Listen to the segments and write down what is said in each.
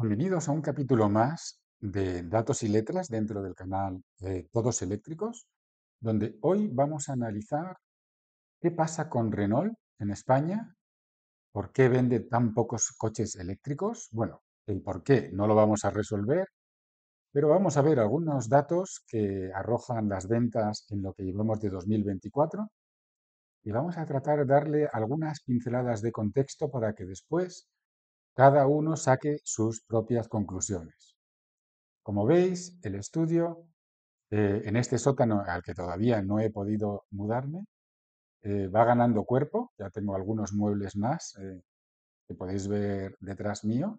Bienvenidos a un capítulo más de Datos y Letras dentro del canal Todos Eléctricos, donde hoy vamos a analizar qué pasa con Renault en España, por qué vende tan pocos coches eléctricos. Bueno, el por qué no lo vamos a resolver, pero vamos a ver algunos datos que arrojan las ventas en lo que llevamos de 2024 y vamos a tratar de darle algunas pinceladas de contexto para que después cada uno saque sus propias conclusiones. Como veis, el estudio eh, en este sótano al que todavía no he podido mudarme eh, va ganando cuerpo, ya tengo algunos muebles más eh, que podéis ver detrás mío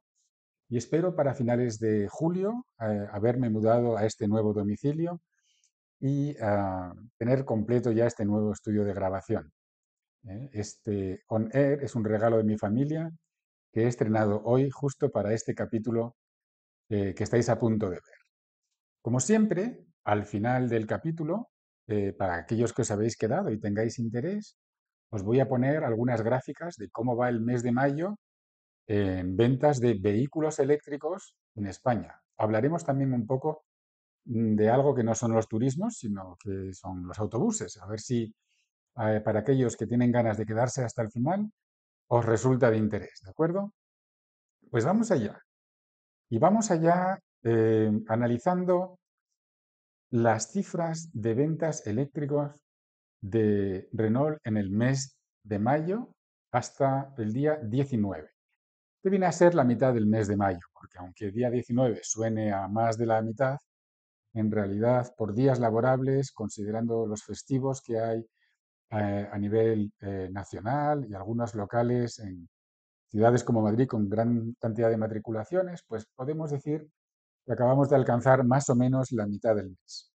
y espero para finales de julio haberme mudado a este nuevo domicilio y ah, tener completo ya este nuevo estudio de grabación. Este On Air es un regalo de mi familia que he estrenado hoy justo para este capítulo eh, que estáis a punto de ver. Como siempre, al final del capítulo, eh, para aquellos que os habéis quedado y tengáis interés, os voy a poner algunas gráficas de cómo va el mes de mayo en ventas de vehículos eléctricos en España. Hablaremos también un poco mm, de algo que no son los turismos, sino que son los autobuses. A ver si eh, para aquellos que tienen ganas de quedarse hasta el final, os resulta de interés, ¿de acuerdo? Pues vamos allá. Y vamos allá eh, analizando las cifras de ventas eléctricas de Renault en el mes de mayo hasta el día 19, que viene a ser la mitad del mes de mayo, porque aunque el día 19 suene a más de la mitad, en realidad por días laborables, considerando los festivos que hay eh, a nivel eh, nacional y algunos locales en ciudades como Madrid con gran cantidad de matriculaciones, pues podemos decir que acabamos de alcanzar más o menos la mitad del mes.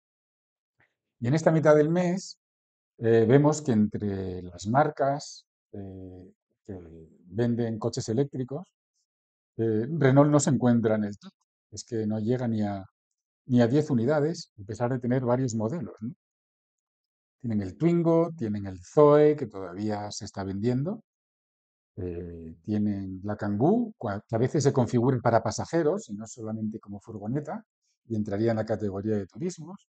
Y en esta mitad del mes eh, vemos que entre las marcas que venden coches eléctricos, Renault no se encuentra en el top. Es que no llega ni a, ni a 10 unidades, a pesar de tener varios modelos. Tienen el Twingo, tienen el Zoe, que todavía se está vendiendo, eh, tienen la Kangoo, que a veces se configuran para pasajeros y no solamente como furgoneta, y entraría en la categoría de turismos.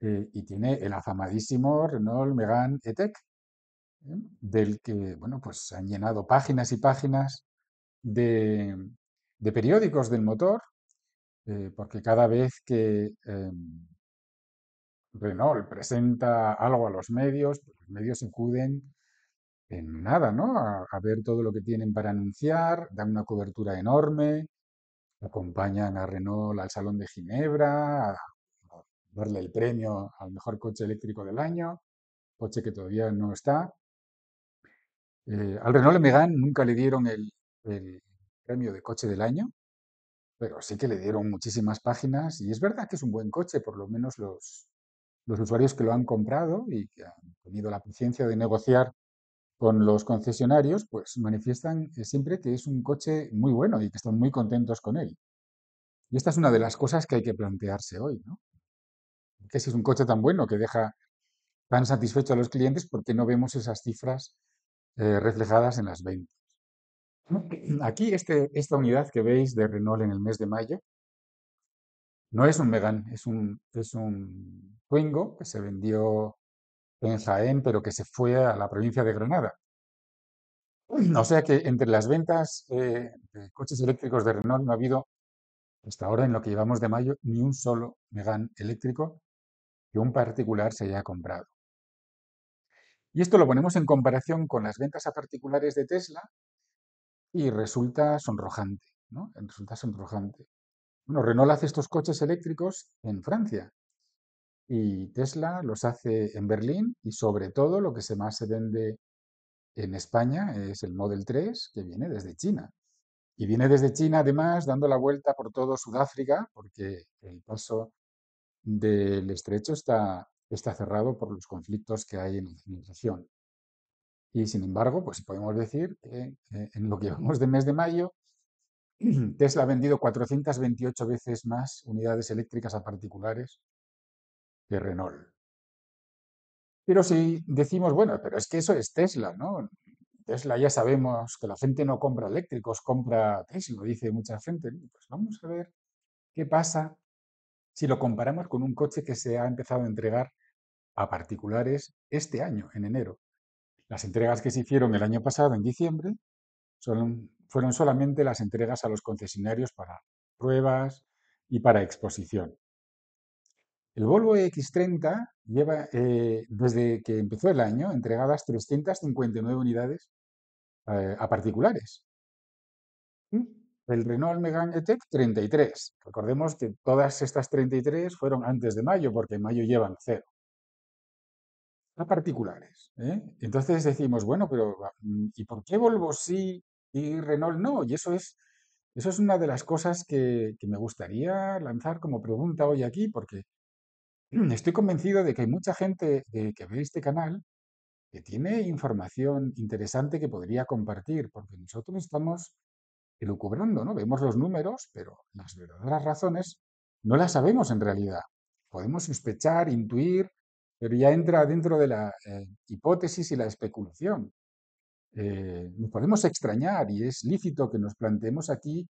Eh, y tiene el afamadísimo Renault Megane ETEC, ¿eh? del que, bueno, pues han llenado páginas y páginas de periódicos del motor, porque cada vez que em, Renault presenta algo a los medios, pues, los medios juden en nada, ¿no? A, ver todo lo que tienen para anunciar, dan una cobertura enorme, acompañan a Renault al Salón de Ginebra, a, darle el premio al mejor coche eléctrico del año, coche que todavía no está. Eh, al Renault Megan nunca le dieron el, el premio de coche del año, pero sí que le dieron muchísimas páginas y es verdad que es un buen coche, por lo menos los, los usuarios que lo han comprado y que han tenido la paciencia de negociar con los concesionarios, pues manifiestan eh, siempre que es un coche muy bueno y que están muy contentos con él. Y esta es una de las cosas que hay que plantearse hoy, ¿no? Que si es un coche tan bueno que deja tan satisfecho a los clientes, ¿por qué no vemos esas cifras eh, reflejadas en las ventas? Aquí este, esta unidad que veis de Renault en el mes de mayo no es un Megan, es un, es que se vendió en Jaén, pero que se fue a la provincia de Granada. O sea que entre las ventas eh, de coches eléctricos de Renault no ha habido hasta ahora, en lo que llevamos de mayo, ni un solo Megan eléctrico que un particular se haya comprado. Y esto lo ponemos en comparación con las ventas a particulares de Tesla y resulta sonrojante, ¿no? Resulta sonrojante. Bueno, Renault hace estos coches eléctricos en Francia y Tesla los hace en Berlín y sobre todo lo que se más se vende en España es el Model 3 que viene desde China. Y viene desde China además dando la vuelta por todo Sudáfrica porque el paso del estrecho está, cerrado por los conflictos que hay en la región. Y sin embargo, pues podemos decir que eh, en lo que vamos de mes de mayo, Tesla ha vendido 428 veces más unidades eléctricas a particulares que Renault. Pero si decimos, bueno, pero es que eso es Tesla, ¿no? Tesla ya sabemos que la gente no compra eléctricos, compra Tesla, dice mucha gente. Pues vamos a ver qué pasa si lo comparamos con un coche que se ha empezado a entregar a particulares este año, en enero. Las entregas que se hicieron el año pasado, en diciembre, son fueron solamente las entregas a los concesionarios para pruebas y para exposición. El Volvo e X30 lleva, eh, desde que empezó el año, entregadas 359 unidades eh, a particulares. Mm. El Renault Megane E-Tech 33. Recordemos que todas estas 33 fueron antes de mayo, porque en mayo llevan cero. A particulares. ¿eh? Entonces decimos, bueno, pero ah, mm, ¿y por qué Volvo sí y Renault no. Y eso es, eso es una de las cosas que, me gustaría lanzar como pregunta hoy aquí, porque estoy convencido de que hay mucha gente eh, que ve este canal que tiene información interesante que podría compartir, porque nosotros estamos elucubrando, ¿no? Vemos los números, pero las verdaderas razones no las sabemos en realidad. Podemos sospechar, intuir, pero ya entra dentro de la eh, hipótesis y la especulación. Eh, nos podemos extrañar y es lícito que nos planteemos aquí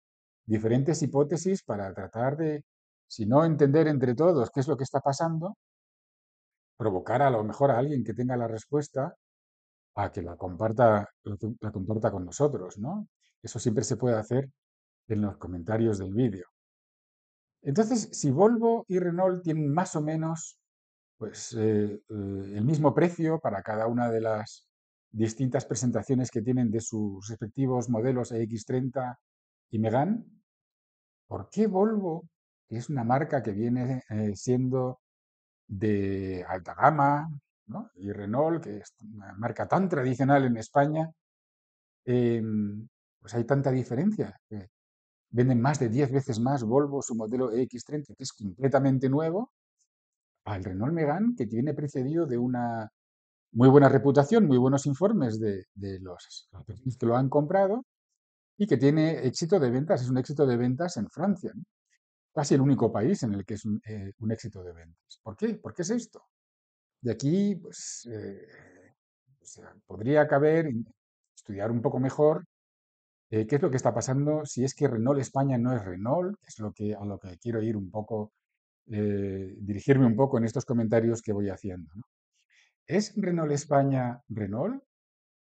diferentes hipótesis para tratar de, si no entender entre todos qué es lo que está pasando, provocar a lo mejor a alguien que tenga la respuesta a que la comparta, la con nosotros, ¿no? Eso siempre se puede hacer en los comentarios del vídeo. Entonces, si Volvo y Renault tienen más o menos pues, eh, eh, el mismo precio para cada una de las distintas presentaciones que tienen de sus respectivos modelos x 30 y Megan, ¿por qué Volvo, es una marca que viene eh, siendo de alta gama, y Renault, que es una marca tan tradicional en España, em, pues hay tanta diferencia? venden más de 10 veces más Volvo su modelo x 30 que es completamente nuevo, al Renault Megan, que viene precedido de una muy buena reputación, muy buenos informes de, los que lo han comprado y que tiene éxito de ventas, es un éxito de ventas en Francia, casi el único país en el que es un, eh, éxito de ventas. ¿Por qué? ¿Por qué es esto? De aquí, pues, eh, podría caber estudiar un poco mejor eh, qué es lo que está pasando, si es que Renault España no es Renault, que es lo que, a lo que quiero ir un poco, dirigirme un poco en estos comentarios que voy haciendo. ¿no? ¿Es Renault España Renault?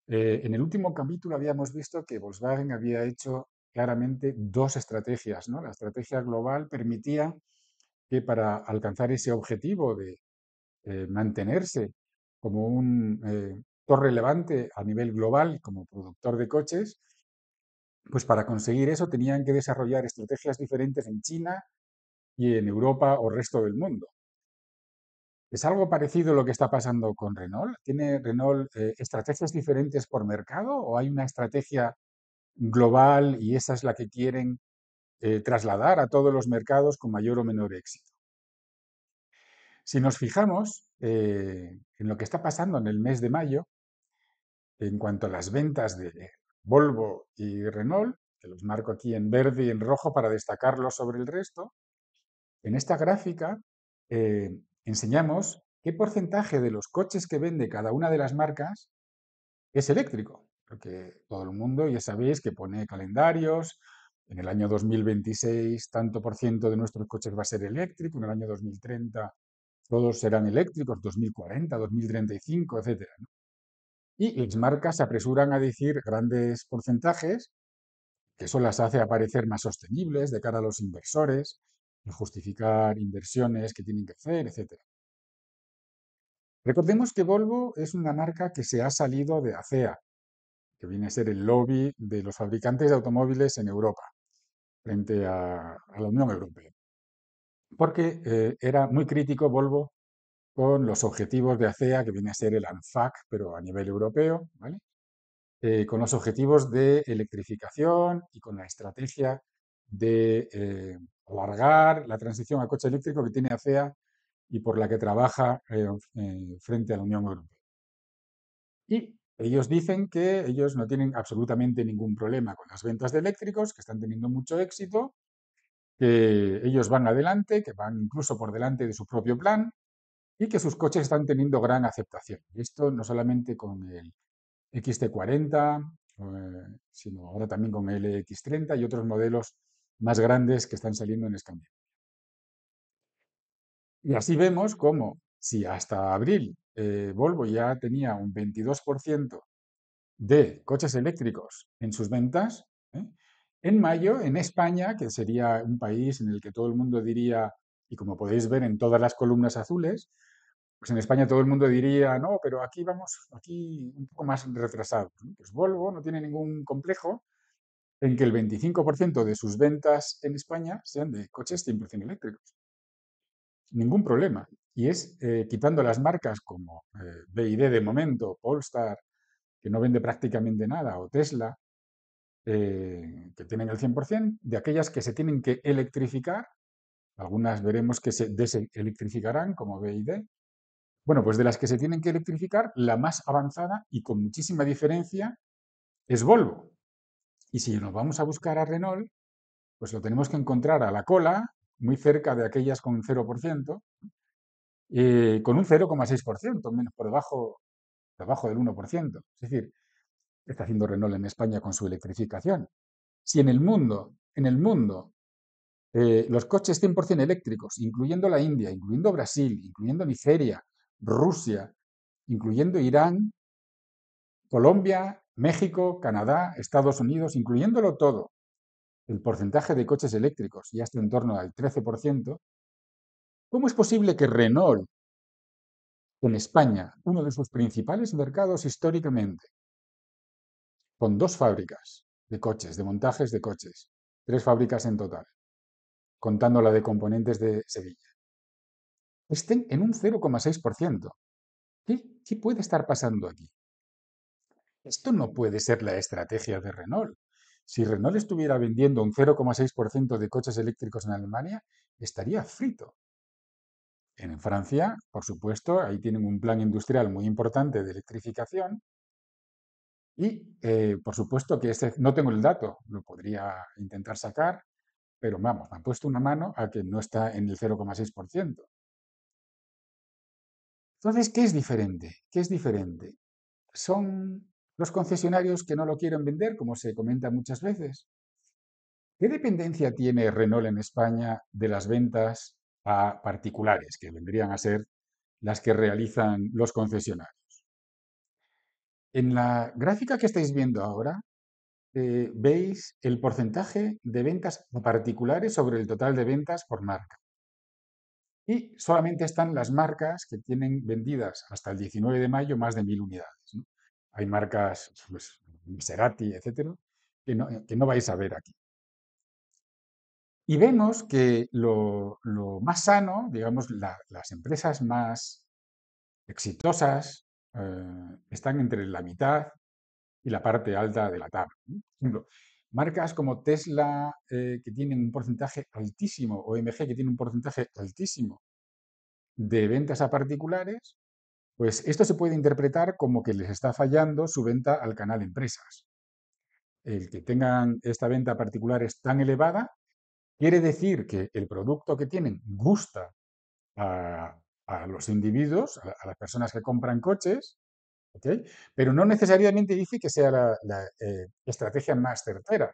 Eh, en el último capítulo habíamos visto que Volkswagen había hecho claramente dos estrategias. ¿no? La estrategia global permitía que para alcanzar ese objetivo de eh, mantenerse como un eh, torre relevante a nivel global como productor de coches, pues para conseguir eso tenían que desarrollar estrategias diferentes en China y en Europa o resto del mundo. ¿Es algo parecido lo que está pasando con Renault? ¿Tiene Renault eh, estrategias diferentes por mercado o hay una estrategia global y esa es la que quieren eh, trasladar a todos los mercados con mayor o menor éxito? Si nos fijamos eh, en lo que está pasando en el mes de mayo, en cuanto a las ventas de Volvo y Renault, que los marco aquí en verde y en rojo para destacarlos sobre el resto, en esta gráfica enseñamos qué porcentaje de los coches que vende cada una de las marcas es eléctrico. Porque todo el mundo ya sabéis que pone calendarios, en el año 2026 tanto por ciento de nuestros coches va a ser eléctrico, en el año 2030 todos serán eléctricos, 2040, 2035, etc. Y las marcas se apresuran a decir grandes porcentajes, que eso las hace aparecer más sostenibles de cara a los inversores, justificar inversiones que tienen que hacer, etc. Recordemos que Volvo es una marca que se ha salido de ACEA, que viene a ser el lobby de los fabricantes de automóviles en Europa, frente a, la Unión Europea, porque eh, era muy crítico Volvo con los objetivos de ACEA, que viene a ser el ANFAC, pero a nivel europeo, eh, con los objetivos de electrificación y con la estrategia de eh, alargar la transición al coche eléctrico que tiene ACEA y por la que trabaja eh, eh, frente a la Unión Europea. Y ellos dicen que ellos no tienen absolutamente ningún problema con las ventas de eléctricos, que están teniendo mucho éxito, que ellos van adelante, que van incluso por delante de su propio plan y que sus coches están teniendo gran aceptación. esto no solamente con el XT40, eh, sino ahora también con el X30 y otros modelos más grandes que están saliendo en cambio Y así vemos cómo, si hasta abril eh, Volvo ya tenía un 22% de coches eléctricos en sus ventas, ¿eh? en mayo, en España, que sería un país en el que todo el mundo diría, y como podéis ver en todas las columnas azules, pues en España todo el mundo diría, no, pero aquí vamos, aquí un poco más retrasado. Pues Volvo no tiene ningún complejo, en que el 25% de sus ventas en España sean de coches 100% eléctricos. Ningún problema. Y es eh, quitando las marcas como eh, BID de momento, Polestar, que no vende prácticamente nada, o Tesla, eh, que tienen el 100%, de aquellas que se tienen que electrificar, algunas veremos que se deselectrificarán como BID, bueno, pues de las que se tienen que electrificar, la más avanzada y con muchísima diferencia es Volvo, y si nos vamos a buscar a Renault, pues lo tenemos que encontrar a la cola, muy cerca de aquellas con 0%, eh, con un 0,6%, menos por debajo, debajo del 1%. Es decir, está haciendo Renault en España con su electrificación? Si en el mundo, en el mundo, eh, los coches 100% eléctricos, incluyendo la India, incluyendo Brasil, incluyendo Nigeria, Rusia, incluyendo Irán, Colombia, México, Canadá, Estados Unidos, incluyéndolo todo, el porcentaje de coches eléctricos ya está en torno al 13%, ¿cómo es posible que Renault, en España, uno de sus principales mercados históricamente, con dos fábricas de coches, de montajes de coches, tres fábricas en total, contando la de componentes de Sevilla, estén en un 0,6%? ¿Qué, ¿Qué puede estar pasando aquí? Esto no puede ser la estrategia de Renault. Si Renault estuviera vendiendo un 0,6% de coches eléctricos en Alemania, estaría frito. En Francia, por supuesto, ahí tienen un plan industrial muy importante de electrificación. Y, eh, por supuesto, que no tengo el dato, lo podría intentar sacar, pero vamos, me han puesto una mano a que no está en el 0,6%. Entonces, ¿qué es diferente? ¿Qué es diferente? Son los concesionarios que no lo quieren vender, como se comenta muchas veces. ¿Qué dependencia tiene Renault en España de las ventas a particulares, que vendrían a ser las que realizan los concesionarios? En la gráfica que estáis viendo ahora, eh, veis el porcentaje de ventas a particulares sobre el total de ventas por marca. Y solamente están las marcas que tienen vendidas hasta el 19 de mayo más de mil unidades hay marcas, pues, Miserati, etcétera, eh, que no, vais a ver aquí. Y vemos que lo, más sano, digamos, las empresas más exitosas eh, están entre la mitad y la parte alta de la tabla. Por ejemplo, marcas como Tesla, eh, que tienen un porcentaje altísimo, o MG, que tiene un porcentaje altísimo de ventas a particulares, pues esto se puede interpretar como que les está fallando su venta al canal empresas. El que tengan esta venta particular es tan elevada, quiere decir que el producto que tienen gusta a, los individuos, a, las personas que compran coches, pero no necesariamente dice que sea la, eh, estrategia más certera,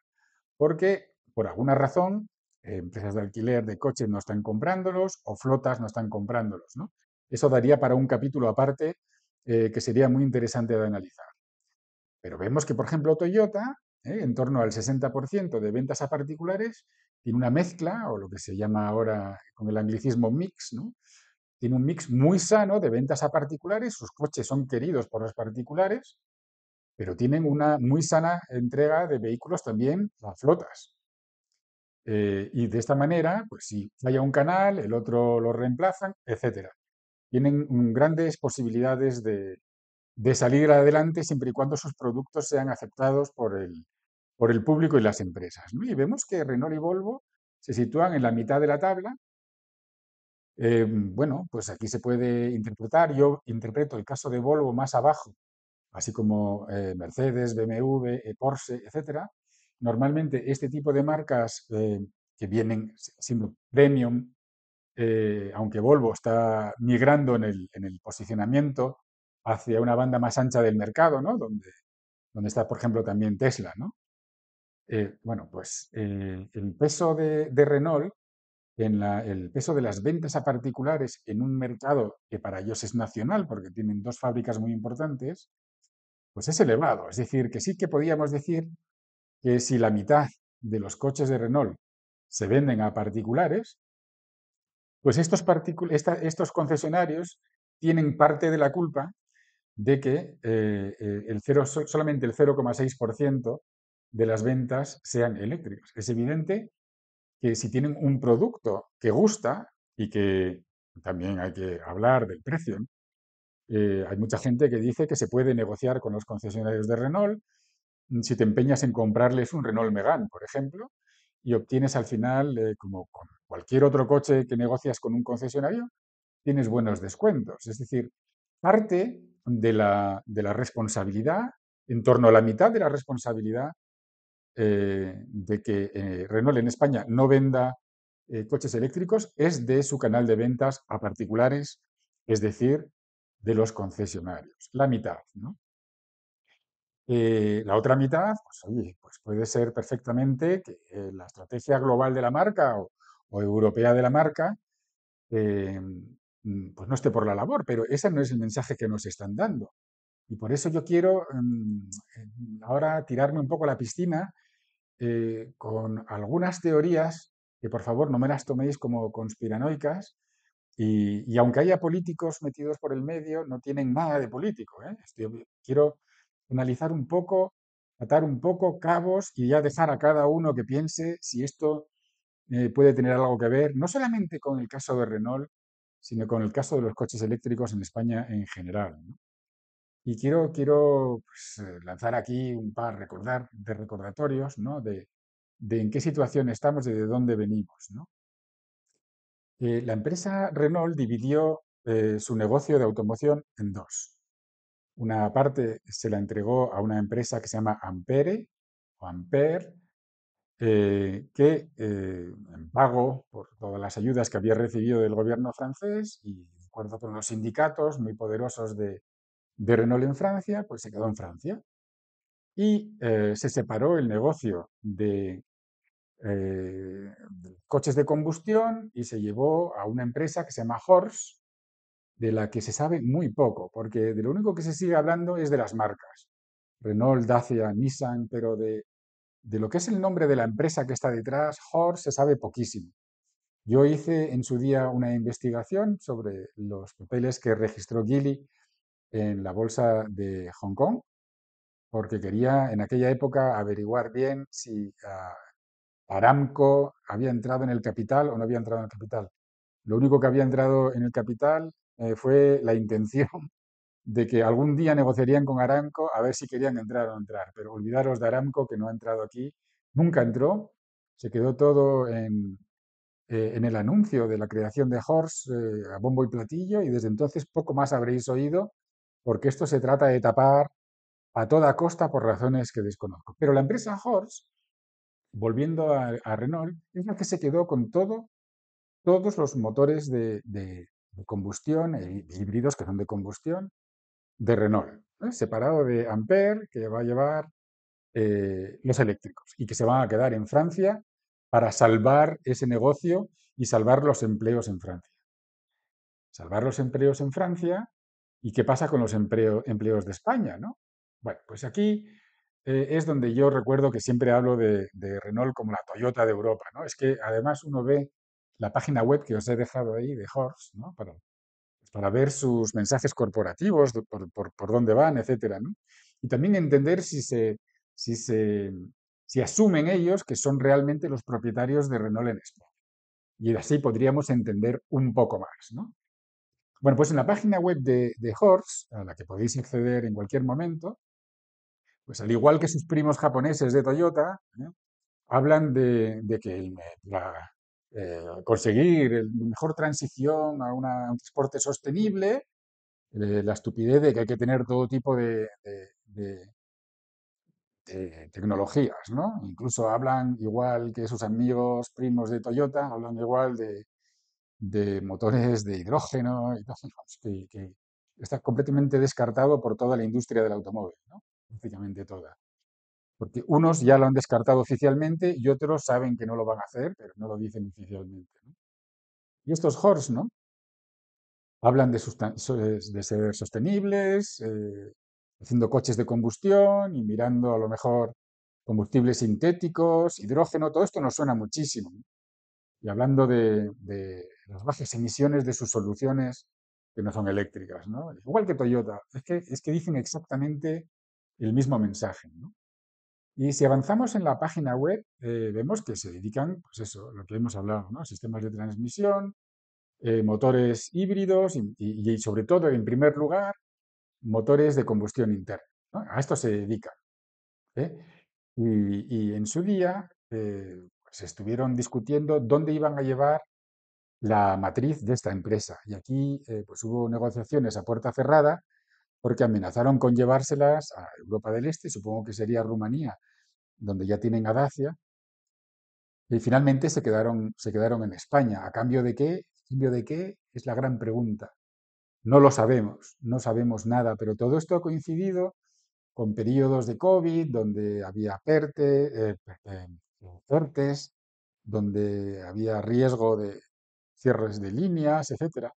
porque por alguna razón empresas de alquiler de coches no están comprándolos o flotas no están comprándolos. ¿no? Eso daría para un capítulo aparte eh, que sería muy interesante de analizar. Pero vemos que, por ejemplo, Toyota, eh, en torno al 60% de ventas a particulares, tiene una mezcla, o lo que se llama ahora con el anglicismo mix, tiene un mix muy sano de ventas a particulares, sus coches son queridos por los particulares, pero tienen una muy sana entrega de vehículos también a flotas. Eh, y de esta manera, pues si falla un canal, el otro lo reemplazan, etc tienen grandes posibilidades de, salir adelante siempre y cuando sus productos sean aceptados por el, público y las empresas. Y vemos que Renault y Volvo se sitúan en la mitad de la tabla. Eh, bueno, pues aquí se puede interpretar, yo interpreto el caso de Volvo más abajo, así como eh, Mercedes, BMW, eh, Porsche, etc. normalmente este tipo de marcas que vienen siendo premium eh, aunque Volvo está migrando en el, posicionamiento hacia una banda más ancha del mercado, ¿no? donde, está, por ejemplo, también Tesla. ¿no? Eh, bueno, pues eh, el peso de, Renault, en el peso de las ventas a particulares en un mercado que para ellos es nacional, porque tienen dos fábricas muy importantes, pues es elevado. Es decir, que sí que podíamos decir que si la mitad de los coches de Renault se venden a particulares, pues estos, concesionarios tienen parte de la culpa de que eh, eh, el solamente el 0,6% de las ventas sean eléctricas. Es evidente que si tienen un producto que gusta y que también hay que hablar del precio, eh, hay mucha gente que dice que se puede negociar con los concesionarios de Renault mm, si te empeñas en comprarles un Renault Megan, por ejemplo, y obtienes al final, eh, como con cualquier otro coche que negocias con un concesionario, tienes buenos descuentos. Es decir, parte de la, responsabilidad, en torno a la mitad de la responsabilidad eh, de que eh, Renault en España no venda coches eléctricos es de su canal de ventas a particulares, es decir, de los concesionarios, la mitad. ¿no? Eh, la otra mitad, pues, pues puede ser perfectamente que eh, la estrategia global de la marca o, europea de la marca eh, mm, pues no esté por la labor, pero ese no es el mensaje que nos están dando. Y por eso yo quiero mm, ahora tirarme un poco a la piscina con algunas teorías que por favor no me las toméis como conspiranoicas, y, aunque haya políticos metidos por el medio, no tienen nada de político. quiero analizar un poco, atar un poco cabos y ya dejar a cada uno que piense si esto eh, puede tener algo que ver, no solamente con el caso de Renault, sino con el caso de los coches eléctricos en España en general. Y quiero, pues, eh, lanzar aquí un par de recordatorios de, en qué situación estamos y de dónde venimos. Eh, la empresa Renault dividió su negocio de automoción en dos. Una parte se la entregó a una empresa que se llama Ampere, eh, que eh, en pago por todas las ayudas que había recibido del gobierno francés y de acuerdo con los sindicatos muy poderosos de, Renault en Francia, pues se quedó en Francia. Y eh, se separó el negocio de, coches de combustión y se llevó a una empresa que se llama Hors de la que se sabe muy poco, porque de lo único que se sigue hablando es de las marcas. Renault, Dacia, Nissan, pero de, de lo que es el nombre de la empresa que está detrás, Horst, se sabe poquísimo. Yo hice en su día una investigación sobre los papeles que registró Gili en la bolsa de Hong Kong, porque quería en aquella época averiguar bien si ah, Aramco había entrado en el capital o no había entrado en el capital. Lo único que había entrado en el capital eh, fue la intención de que algún día negociarían con Aramco a ver si querían entrar o no entrar, pero olvidaros de Aramco que no ha entrado aquí, nunca entró, se quedó todo en, eh, en el anuncio de la creación de Horse eh, a bombo y platillo y desde entonces poco más habréis oído porque esto se trata de tapar a toda costa por razones que desconozco. Pero la empresa Horse, volviendo a, Renault, es la que se quedó con todo, todos los motores de, combustión, eh, híbridos que son de combustión, de Renault, separado de Ampere, que va a llevar eh, los eléctricos y que se van a quedar en Francia para salvar ese negocio y salvar los empleos en Francia. Salvar los empleos en Francia y qué pasa con los empleos de España, ¿no? Bueno, pues aquí eh, es donde yo recuerdo que siempre hablo de, de Renault como la Toyota de Europa, ¿no? Es que además uno ve la página web que os he dejado ahí de Horst, Para, ver sus mensajes corporativos, por, dónde van, etc. Y también entender si se, si se asumen ellos que son realmente los propietarios de Renault en España. Y así podríamos entender un poco más, Bueno, pues en la página web de, de a la que podéis acceder en cualquier momento, pues al igual que sus primos japoneses de Toyota, ¿eh? hablan de, que el, la, eh, conseguir conseguir mejor transición a, un transporte sostenible, eh, la estupidez de que hay que tener todo tipo de, tecnologías, ¿no? Incluso hablan igual que sus amigos primos de Toyota, hablan igual de, motores de hidrógeno que, está completamente descartado por toda la industria del automóvil, ¿no? prácticamente toda. Porque unos ya lo han descartado oficialmente y otros saben que no lo van a hacer, pero no lo dicen oficialmente. Y estos HORS, ¿no? Hablan de, de ser sostenibles, eh, haciendo coches de combustión y mirando a lo mejor combustibles sintéticos, hidrógeno, todo esto nos suena muchísimo. Y hablando de, las bajas emisiones de sus soluciones que no son eléctricas, ¿no? Igual que Toyota, es que, es que dicen exactamente el mismo mensaje, ¿no? Y si avanzamos en la página web, eh, vemos que se dedican, pues eso, lo que hemos hablado, ¿no? Sistemas de transmisión, eh, motores híbridos y, sobre todo, en primer lugar, motores de combustión interna. A esto se dedican. ¿eh? Y, en su día se pues estuvieron discutiendo dónde iban a llevar la matriz de esta empresa. Y aquí pues hubo negociaciones a puerta cerrada porque amenazaron con llevárselas a Europa del Este, supongo que sería Rumanía, donde ya tienen a Dacia, y finalmente se quedaron, se quedaron en España. ¿A cambio de qué? cambio de qué? Es la gran pregunta. No lo sabemos, no sabemos nada, pero todo esto ha coincidido con periodos de COVID, donde había perte, eh, eh, donde había riesgo de cierres de líneas, etcétera.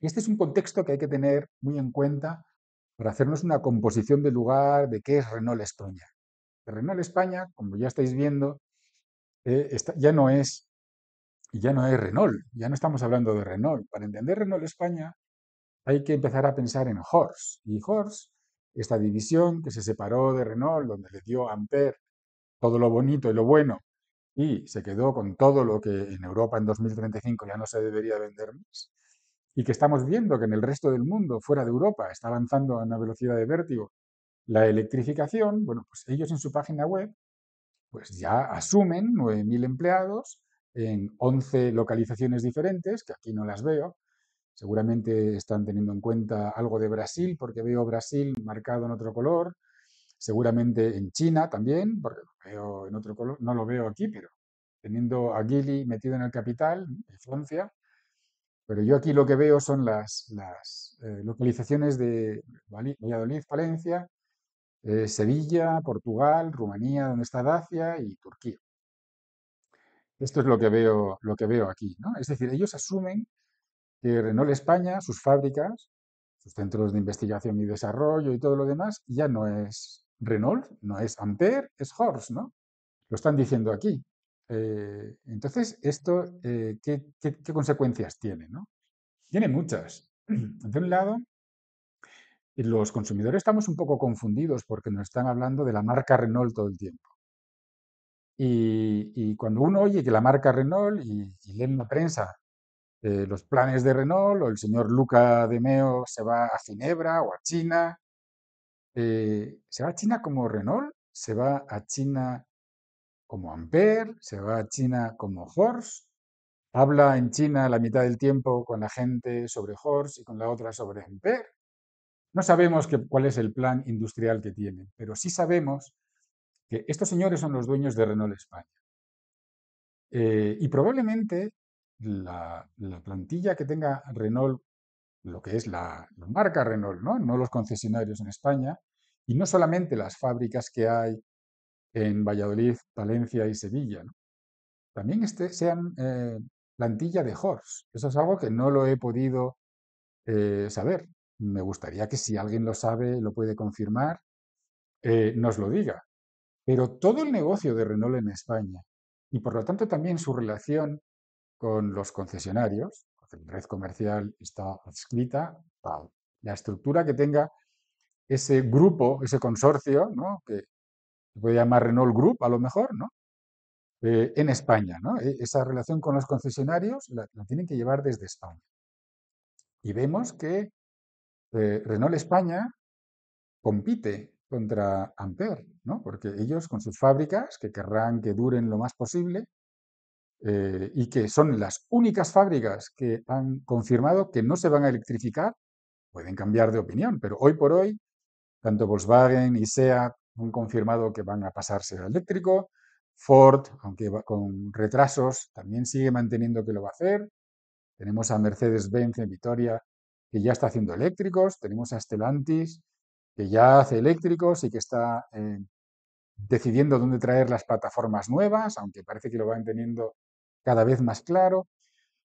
Este es un contexto que hay que tener muy en cuenta para hacernos una composición de lugar de qué es Renault España. Renault España, como ya estáis viendo, eh, ya no es ya no es Renault, ya no estamos hablando de Renault. Para entender Renault España hay que empezar a pensar en Horse. Y Horse, esta división que se separó de Renault, donde le dio a Ampere todo lo bonito y lo bueno, y se quedó con todo lo que en Europa en 2035 ya no se debería vender más, y que estamos viendo que en el resto del mundo, fuera de Europa, está avanzando a una velocidad de vértigo la electrificación, bueno, pues ellos en su página web pues ya asumen 9.000 empleados en 11 localizaciones diferentes, que aquí no las veo. Seguramente están teniendo en cuenta algo de Brasil, porque veo Brasil marcado en otro color. Seguramente en China también, porque lo veo en otro color, no lo veo aquí, pero teniendo a Gili metido en el capital, en Francia, pero yo aquí lo que veo son las, eh, localizaciones de Valladolid, Valencia, eh, Sevilla, Portugal, Rumanía, donde está Dacia y Turquía. Esto es lo que veo, lo que veo aquí. Es decir, ellos asumen que Renault España, sus fábricas, sus centros de investigación y desarrollo y todo lo demás, ya no es Renault, no es Ampere, es Horse, ¿no? Lo están diciendo aquí. Eh, entonces, ¿esto eh, qué, consecuencias tiene? ¿no? Tiene muchas. De un lado, los consumidores estamos un poco confundidos porque nos están hablando de la marca Renault todo el tiempo. Y, cuando uno oye que la marca Renault y, y lee en la prensa eh, los planes de Renault o el señor Luca de Meo se va a Ginebra o a China, ¿se va a China como Renault? ¿Se va a China como Ampere, se va a China como horse habla en China la mitad del tiempo con la gente sobre horse y con la otra sobre Ampere. No sabemos cuál es el plan industrial que tienen, pero sí sabemos que estos señores son los dueños de Renault España. Eh, y probablemente la, plantilla que tenga Renault, lo que es la, marca Renault, ¿no? no los concesionarios en España, y no solamente las fábricas que hay en Valladolid, Valencia y Sevilla. También este, sean eh, plantilla de HORS. Eso es algo que no lo he podido eh, saber. Me gustaría que si alguien lo sabe, lo puede confirmar, eh, nos lo diga. Pero todo el negocio de Renault en España y por lo tanto también su relación con los concesionarios, porque la red comercial está adscrita la estructura que tenga ese grupo, ese consorcio, que se puede llamar Renault Group a lo mejor, ¿no? Eh, en España, ¿no? E, esa relación con los concesionarios la, tienen que llevar desde España. Y vemos que eh, Renault España compite contra Ampere, ¿no? Porque ellos con sus fábricas, que querrán que duren lo más posible, eh, y que son las únicas fábricas que han confirmado que no se van a electrificar, pueden cambiar de opinión, pero hoy por hoy, tanto Volkswagen y SEAT han confirmado que van a pasarse al eléctrico. Ford, aunque con retrasos, también sigue manteniendo que lo va a hacer. Tenemos a Mercedes-Benz en Vitoria, que ya está haciendo eléctricos. Tenemos a Stellantis, que ya hace eléctricos y que está eh, decidiendo dónde traer las plataformas nuevas, aunque parece que lo van teniendo cada vez más claro.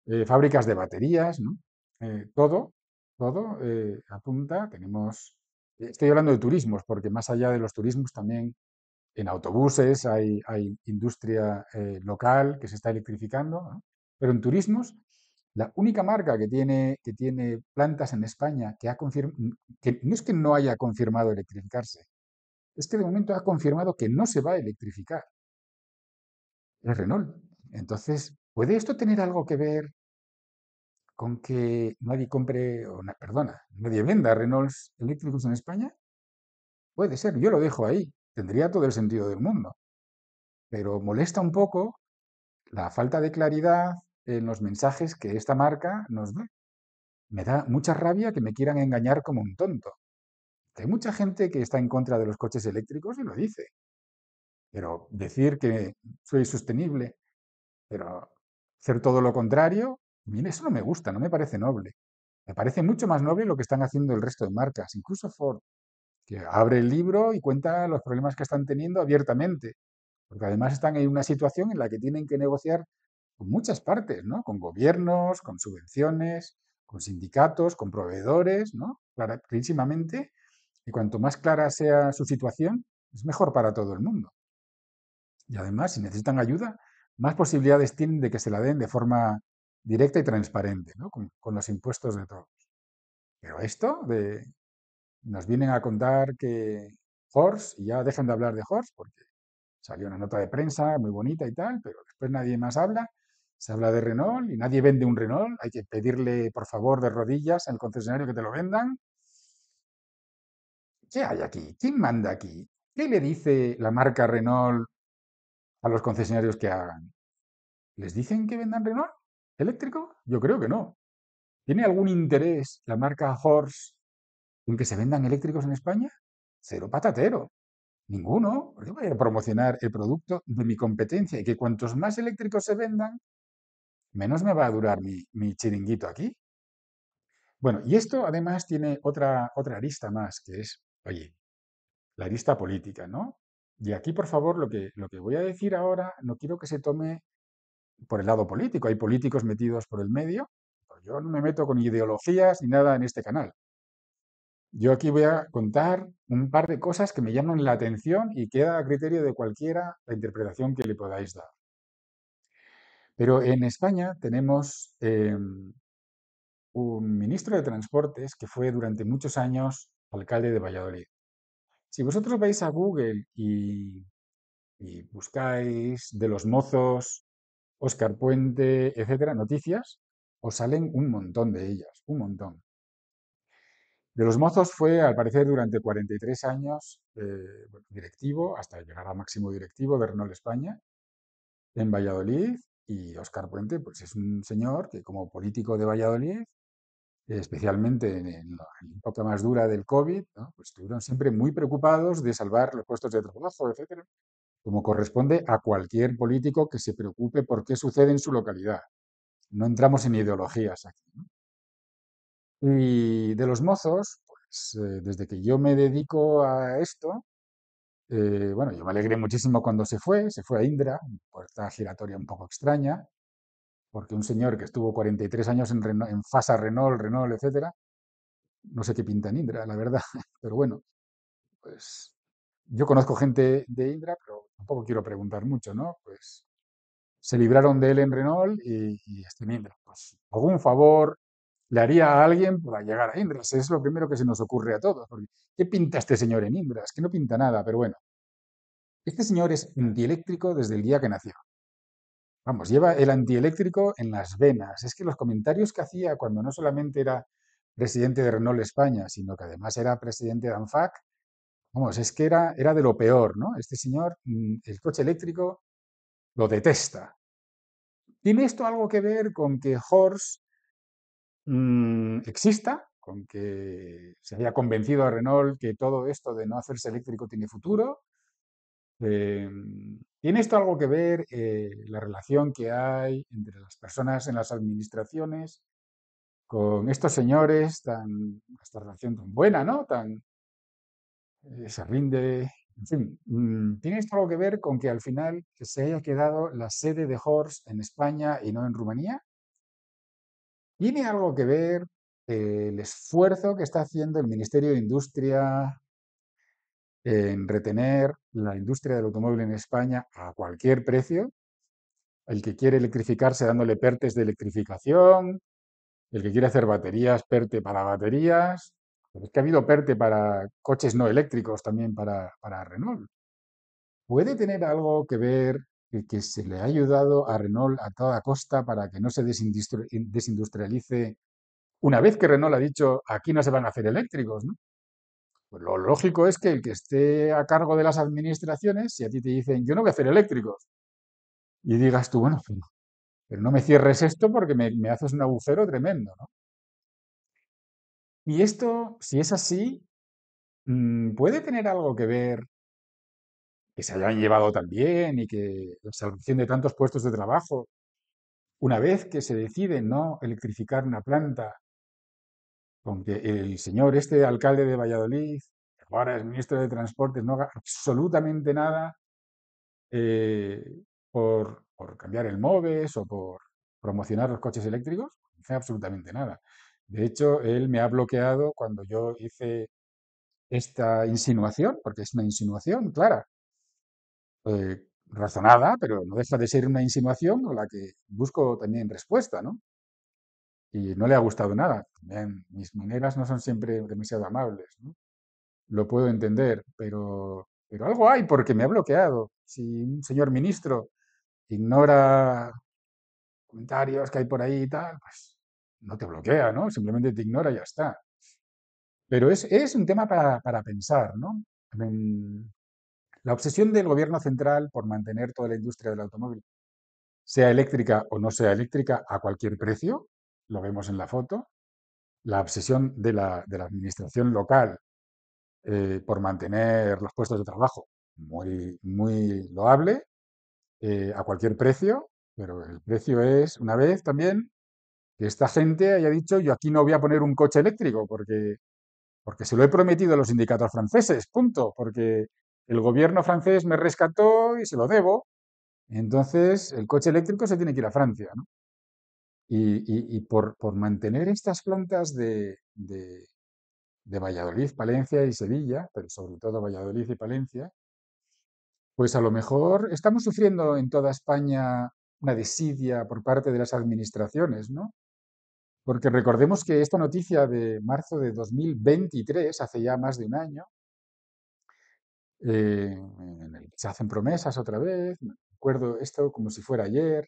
Eh, fábricas de baterías, ¿no? Eh, todo, todo apunta. Tenemos Estoy hablando de turismos, porque más allá de los turismos también en autobuses hay, industria eh, local que se está electrificando, pero en turismos la única marca que tiene, que tiene plantas en España que ha que no es que no haya confirmado electrificarse, es que de momento ha confirmado que no se va a electrificar. Es Renault. Entonces, ¿puede esto tener algo que ver con que nadie compre, o perdona, nadie venda Renaults eléctricos en España? Puede ser, yo lo dejo ahí, tendría todo el sentido del mundo. Pero molesta un poco la falta de claridad en los mensajes que esta marca nos da. Me da mucha rabia que me quieran engañar como un tonto. hay mucha gente que está en contra de los coches eléctricos y lo dice. Pero decir que soy sostenible, pero hacer todo lo contrario, eso no me gusta, no me parece noble. Me parece mucho más noble lo que están haciendo el resto de marcas, incluso Ford, que abre el libro y cuenta los problemas que están teniendo abiertamente, porque además están en una situación en la que tienen que negociar con muchas partes, ¿no? Con gobiernos, con subvenciones, con sindicatos, con proveedores, ¿no? clarísimamente. Y cuanto más clara sea su situación, es mejor para todo el mundo. Y además, si necesitan ayuda, más posibilidades tienen de que se la den de forma directa y transparente, ¿no? con, los impuestos de todos. Pero esto de, nos vienen a contar que Horst, y ya dejan de hablar de Horst, porque salió una nota de prensa muy bonita y tal, pero después nadie más habla, se habla de Renault y nadie vende un Renault, hay que pedirle por favor de rodillas al concesionario que te lo vendan. ¿Qué hay aquí? ¿Quién manda aquí? ¿Qué le dice la marca Renault a los concesionarios que hagan? ¿Les dicen que vendan Renault? eléctrico? Yo creo que no. ¿Tiene algún interés la marca Horse en que se vendan eléctricos en España? Cero patatero. Ninguno. Yo voy a promocionar el producto de mi competencia y que cuantos más eléctricos se vendan, menos me va a durar mi, mi chiringuito aquí. Bueno, y esto además tiene otra, otra arista más, que es, oye, la arista política, ¿no? Y aquí, por favor, lo que, lo que voy a decir ahora no quiero que se tome por el lado político. Hay políticos metidos por el medio. Pues yo no me meto con ideologías ni nada en este canal. Yo aquí voy a contar un par de cosas que me llaman la atención y queda a criterio de cualquiera la interpretación que le podáis dar. Pero en España tenemos em, un ministro de Transportes que fue durante muchos años alcalde de Valladolid. Si vosotros vais a Google y buscáis de los mozos Oscar Puente, etcétera, noticias, os salen un montón de ellas, un montón. De los mozos fue, al parecer, durante 43 años eh, directivo, hasta llegar a máximo directivo de Renault España, en Valladolid. Y Oscar Puente, pues es un señor que, como político de Valladolid, especialmente en la época más dura del COVID, pues estuvieron siempre muy preocupados de salvar los puestos de trabajo, etcétera, como corresponde a cualquier político que se preocupe por qué sucede en su localidad. No entramos en ideologías aquí. Y de los mozos, pues eh, desde que yo me dedico a esto, eh, bueno, yo me alegré muchísimo cuando se fue, se fue a Indra, puerta giratoria un poco extraña, porque un señor que estuvo 43 años en, en Fasa Renault, Renault, etc no sé qué pinta en Indra, la verdad, pero bueno, pues yo conozco gente de Indra, pero tampoco quiero preguntar mucho, ¿no? Pues se libraron de él en Renault y, este Indra. Pues algún favor le haría a alguien para llegar a Indras. Es lo primero que se nos ocurre a todos. ¿Qué pinta este señor en Indras? Que no pinta nada, pero bueno. Este señor es antieléctrico desde el día que nació. Vamos, lleva el antieléctrico en las venas. Es que los comentarios que hacía cuando no solamente era presidente de Renault España, sino que además era presidente de ANFAC, Vamos, es que era, era de lo peor, ¿no? Este señor, mm, el coche eléctrico, lo detesta. ¿Tiene esto algo que ver con que Horst mm, exista? ¿Con que se haya convencido a Renault que todo esto de no hacerse eléctrico tiene futuro? Em, ¿Tiene esto algo que ver eh, la relación que hay entre las personas en las administraciones con estos señores, tan, esta relación tan buena, ¿no? tan, eh, se rinde. En fin, mm, tiene esto algo que ver con que al final se haya quedado la sede de Horst en España y no en Rumanía? ¿Tiene algo que ver el esfuerzo que está haciendo el Ministerio de Industria en retener la industria del automóvil en España a cualquier precio? El que quiere electrificarse dándole pertes de electrificación, el que quiere hacer baterías, perte para baterías, es que ha habido PERTE para coches no eléctricos también para, para Renault. ¿Puede tener algo que ver el que se le ha ayudado a Renault a toda costa para que no se desindustrialice una vez que Renault ha dicho aquí no se van a hacer eléctricos? ¿no? Pues lo lógico es que el que esté a cargo de las administraciones, si a ti te dicen yo no voy a hacer eléctricos, y digas tú, bueno, pero no me cierres esto porque me, me haces un agujero tremendo, ¿no? Y esto, si es así, mm, puede tener algo que ver que se hayan llevado tan bien y que la salvación de tantos puestos de trabajo, una vez que se decide no electrificar una planta, con que el señor este alcalde de Valladolid, ahora es ministro de Transportes, no haga absolutamente nada eh, por, cambiar el MOVES o por promocionar los coches eléctricos, no hace absolutamente nada. De hecho, él me ha bloqueado cuando yo hice esta insinuación, porque es una insinuación clara, eh, razonada, pero no deja de ser una insinuación a la que busco también respuesta, ¿no? Y no le ha gustado nada. mis maneras no son siempre demasiado amables, ¿no? Lo puedo entender, pero, pero algo hay porque me ha bloqueado. Si un señor ministro ignora comentarios que hay por ahí y tal, pues no te bloquea, ¿no? Simplemente te ignora y ya está. Pero es, un tema para, pensar, ¿no? La obsesión del gobierno central por mantener toda la industria del automóvil, sea eléctrica o no sea eléctrica, a cualquier precio, lo vemos en la foto, la obsesión de la, administración local eh, por mantener los puestos de trabajo, muy, muy loable, eh, a cualquier precio, pero el precio es, una vez también, que esta gente haya dicho, yo aquí no voy a poner un coche eléctrico, porque, porque se lo he prometido a los sindicatos franceses, punto, porque el gobierno francés me rescató y se lo debo. Entonces, el coche eléctrico se tiene que ir a Francia, ¿no? Y, y, por, por, mantener estas plantas de, de, de Valladolid, Palencia y Sevilla, pero sobre todo Valladolid y Palencia, pues a lo mejor estamos sufriendo en toda España una desidia por parte de las administraciones, ¿no? Porque recordemos que esta noticia de marzo de 2023, hace ya más de un año, eh, se hacen promesas otra vez, recuerdo esto como si fuera ayer,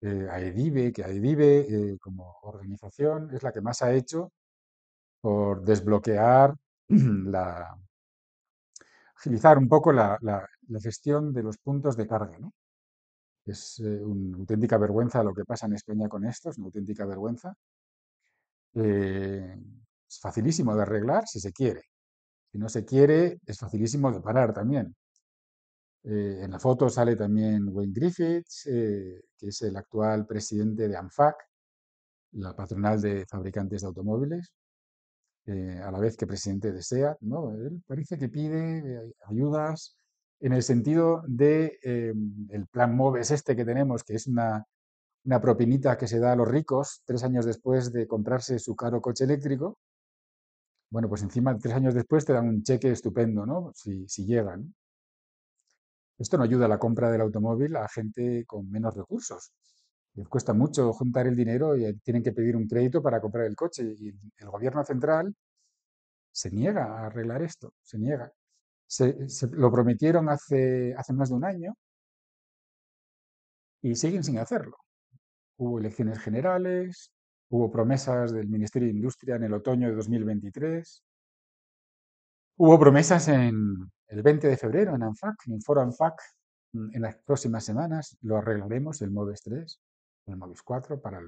eh, AEDIVE, que AEDIVE eh, como organización es la que más ha hecho por desbloquear la, agilizar un poco la, la gestión de los puntos de carga, ¿no? Es eh, una auténtica vergüenza lo que pasa en España con esto, es una auténtica vergüenza. Eh, es facilísimo de arreglar si se quiere. Si no se quiere, es facilísimo de parar también. Eh, en la foto sale también Wayne Griffiths, que es el actual presidente de ANFAC, la patronal de fabricantes de automóviles, a la vez que presidente de SEAT. ¿no? Él parece que pide ayudas en el sentido de eh, el plan MOVE este que tenemos, que es una, propinita que se da a los ricos tres años después de comprarse su caro coche eléctrico. Bueno, pues encima tres años después te dan un cheque estupendo, ¿no? Si, si llegan. Esto no ayuda a la compra del automóvil a gente con menos recursos. Les cuesta mucho juntar el dinero y eh, tienen que pedir un crédito para comprar el coche. Y el gobierno central se niega a arreglar esto, se niega. Se, lo prometieron hace, hace más de un año y siguen sin hacerlo. Hubo elecciones generales, hubo promesas del Ministerio de Industria en el otoño de 2023, hubo promesas en el 20 de febrero en ANFAC, en Foro ANFAC, mm, en las próximas semanas lo arreglaremos, el MOVES 3, el MOVES 4, para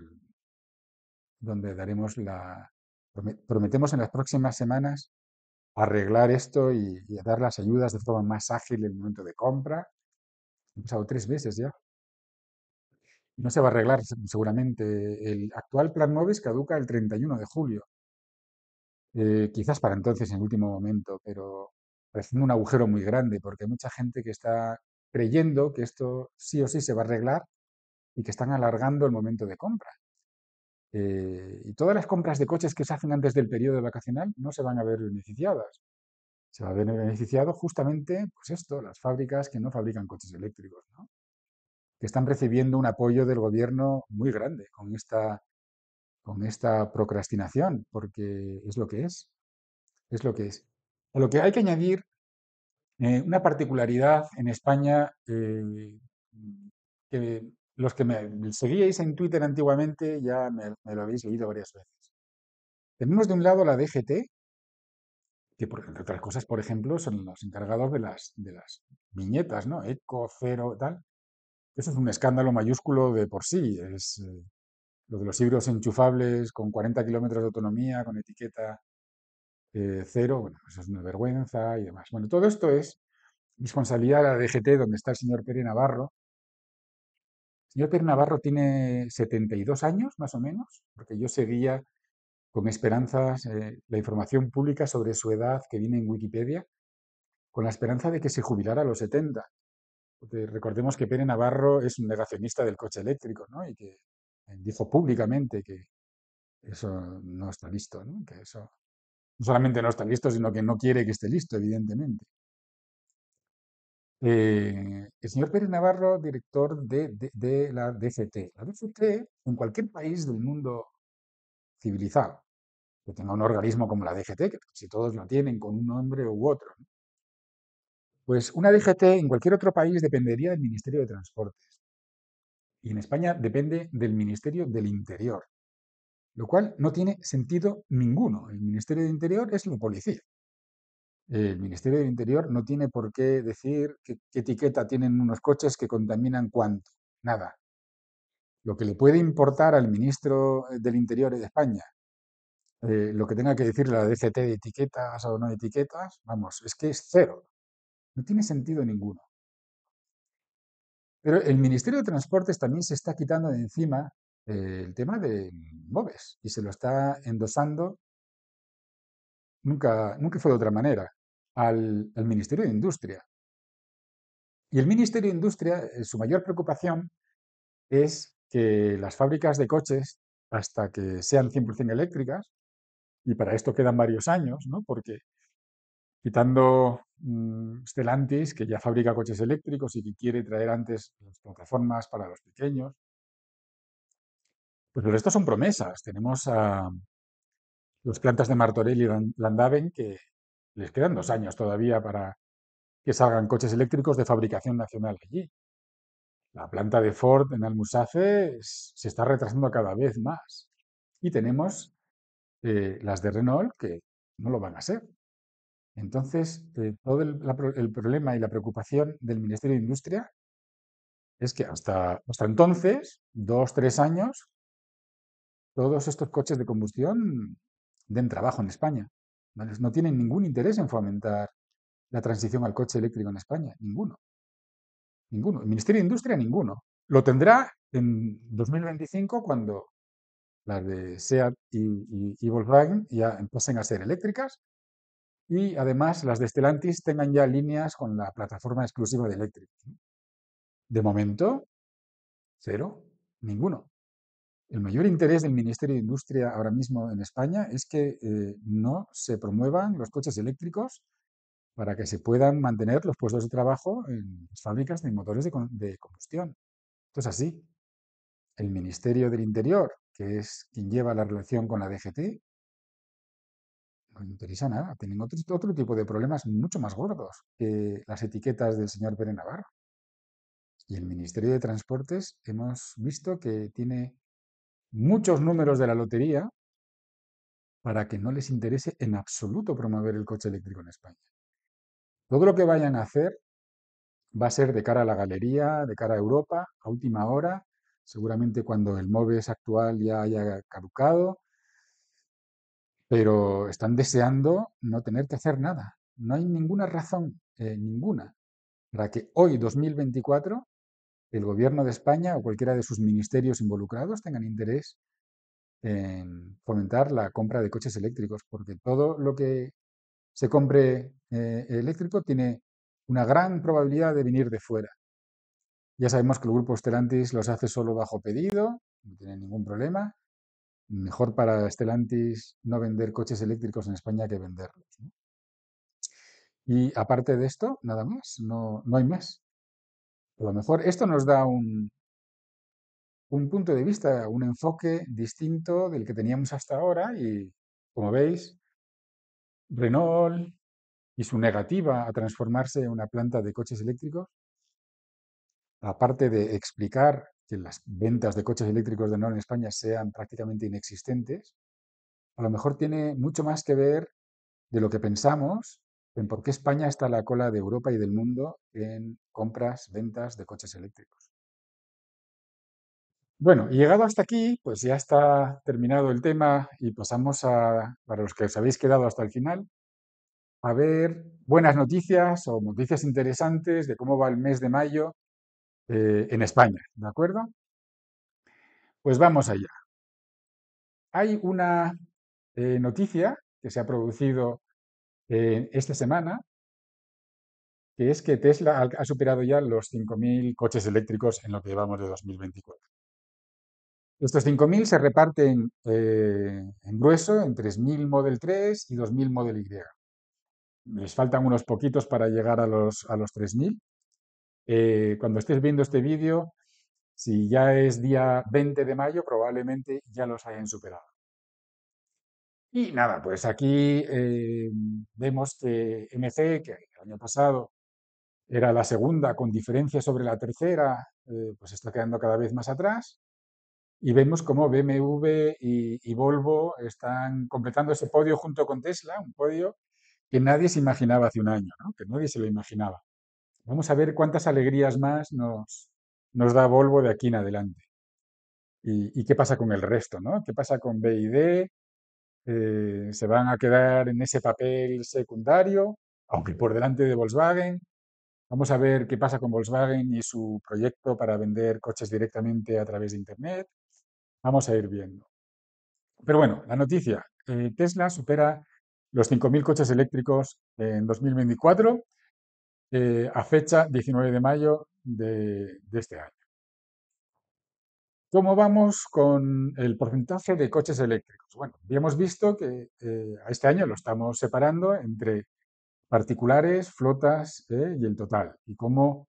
donde daremos la, prometemos en las próximas semanas arreglar esto y, dar las ayudas de forma más ágil en el momento de compra. hemos pasado tres meses ya. No se va a arreglar seguramente. El actual plan móvil caduca el 31 de julio. Eh, quizás para entonces, en el último momento, pero parece un agujero muy grande, porque hay mucha gente que está creyendo que esto sí o sí se va a arreglar y que están alargando el momento de compra. Eh, y todas las compras de coches que se hacen antes del periodo vacacional no se van a ver beneficiadas. Se va a ver beneficiado justamente, pues esto, las fábricas que no fabrican coches eléctricos, ¿no? que están recibiendo un apoyo del gobierno muy grande con esta, con esta procrastinación, porque es lo que es. Es lo que es. A lo que hay que añadir eh, una particularidad en España eh, que los que me seguíais en Twitter antiguamente ya me, lo habéis leído varias veces. Tenemos de un lado la DGT, que entre otras cosas, por ejemplo, son los encargados de las, de las viñetas, ¿no? Eco, cero, tal. Eso es un escándalo mayúsculo de por sí. Es eh, lo de los híbridos enchufables con 40 kilómetros de autonomía, con etiqueta eh, cero, bueno, eso es una vergüenza y demás. Bueno, todo esto es responsabilidad de la DGT, donde está el señor Pérez Navarro, señor Pérez Navarro tiene 72 años, más o menos, porque yo seguía con esperanzas eh, la información pública sobre su edad que viene en Wikipedia, con la esperanza de que se jubilara a los 70. recordemos que Pérez Navarro es un negacionista del coche eléctrico, ¿no? Y que eh, dijo públicamente que eso no está listo, Que eso no solamente no está listo, sino que no quiere que esté listo, evidentemente. Eh, el señor Pérez Navarro, director de, la DGT. La DGT, en cualquier país del mundo civilizado, que tenga un organismo como la DGT, que pues, si todos lo tienen con un nombre u otro, pues una DGT en cualquier otro país dependería del Ministerio de Transportes. Y en España depende del Ministerio del Interior, lo cual no tiene sentido ninguno. El Ministerio del Interior es la policía. El Ministerio del Interior no tiene por qué decir qué, etiqueta tienen unos coches que contaminan cuánto, nada. Lo que le puede importar al ministro eh, del Interior de España, eh, lo que tenga que decir la DCT de etiquetas o no etiquetas, vamos, es que es cero. No tiene sentido ninguno. Pero el Ministerio de Transportes también se está quitando de encima eh, el tema de MOVES y se lo está endosando. Nunca, nunca fue de otra manera al, Ministerio de Industria. Y el Ministerio de Industria, eh, su mayor preocupación es que las fábricas de coches, hasta que sean 100% eléctricas, y para esto quedan varios años, porque quitando mm, Stellantis, que ya fabrica coches eléctricos y que quiere traer antes las plataformas para los pequeños, pues el resto son promesas. Tenemos a las plantas de Martorell y Landaven que les quedan dos años todavía para que salgan coches eléctricos de fabricación nacional allí. La planta de Ford en Almusace se está retrasando cada vez más. Y tenemos eh, las de Renault que no lo van a ser. Entonces, eh, todo el, problema y la preocupación del Ministerio de Industria es que hasta, hasta entonces, dos, tres años, todos estos coches de combustión den trabajo en España. No, tienen ningún interés en fomentar la transición al coche eléctrico en España, ninguno. Ninguno. El Ministerio de Industria, ninguno. Lo tendrá en 2025 cuando las de SEAT y, Volkswagen ya empiecen a ser eléctricas y además las de Stellantis tengan ya líneas con la plataforma exclusiva de electric. De momento, cero, ninguno. El mayor interés del Ministerio de Industria ahora mismo en España es que eh, no se promuevan los coches eléctricos para que se puedan mantener los puestos de trabajo en las fábricas de motores de, combustión. Entonces, así. El Ministerio del Interior, que es quien lleva la relación con la DGT, no interesa nada. Tienen otro, otro tipo de problemas mucho más gordos que las etiquetas del señor Pérez Navarro. Y el Ministerio de Transportes hemos visto que tiene muchos números de la lotería para que no les interese en absoluto promover el coche eléctrico en España. Todo lo que vayan a hacer va a ser de cara a la galería, de cara a Europa, a última hora, seguramente cuando el MOVES actual ya haya caducado, pero están deseando no tener que hacer nada. No hay ninguna razón, eh, ninguna, para que hoy, 2024, el gobierno de España o cualquiera de sus ministerios involucrados tengan interés en fomentar la compra de coches eléctricos, porque todo lo que se compre eh, eléctrico tiene una gran probabilidad de venir de fuera. Ya sabemos que el grupo Stellantis los hace solo bajo pedido, no tiene ningún problema. Mejor para Stellantis no vender coches eléctricos en España que venderlos. Y aparte de esto, nada más, no, no hay más. A lo mejor esto nos da un, un punto de vista, un enfoque distinto del que teníamos hasta ahora y, como veis, Renault y su negativa a transformarse en una planta de coches eléctricos, aparte de explicar que las ventas de coches eléctricos de Renault en España sean prácticamente inexistentes, a lo mejor tiene mucho más que ver de lo que pensamos en por qué España está a la cola de Europa y del mundo en compras, ventas de coches eléctricos. Bueno, llegado hasta aquí, pues ya está terminado el tema y pasamos a, para los que os habéis quedado hasta el final, a ver buenas noticias o noticias interesantes de cómo va el mes de mayo eh, en España, ¿de acuerdo? Pues vamos allá. Hay una eh, noticia que se ha producido eh, esta semana, que es que Tesla ha, superado ya los 5.000 coches eléctricos en lo que llevamos de 2024. Estos 5.000 se reparten eh, en grueso en 3.000 Model 3 y 2.000 Model Y. Les faltan unos poquitos para llegar a los, a los 3.000. Eh, cuando estés viendo este vídeo, si ya es día 20 de mayo, probablemente ya los hayan superado. Y nada, pues aquí eh, vemos que MC, que el año pasado era la segunda con diferencia sobre la tercera, eh, pues está quedando cada vez más atrás. Y vemos cómo BMW y, Volvo están completando ese podio junto con Tesla, un podio que nadie se imaginaba hace un año, que nadie se lo imaginaba. Vamos a ver cuántas alegrías más nos, nos da Volvo de aquí en adelante. Y, qué pasa con el resto, ¿no? ¿Qué pasa con BID? Eh, se van a quedar en ese papel secundario, aunque por delante de Volkswagen. Vamos a ver qué pasa con Volkswagen y su proyecto para vender coches directamente a través de Internet. Vamos a ir viendo. Pero bueno, la noticia. Eh, Tesla supera los 5.000 coches eléctricos en 2024 eh, a fecha 19 de mayo de este año. ¿Cómo vamos con el porcentaje de coches eléctricos? Bueno, habíamos visto que eh, este año lo estamos separando entre particulares, flotas eh, y el total. Y cómo,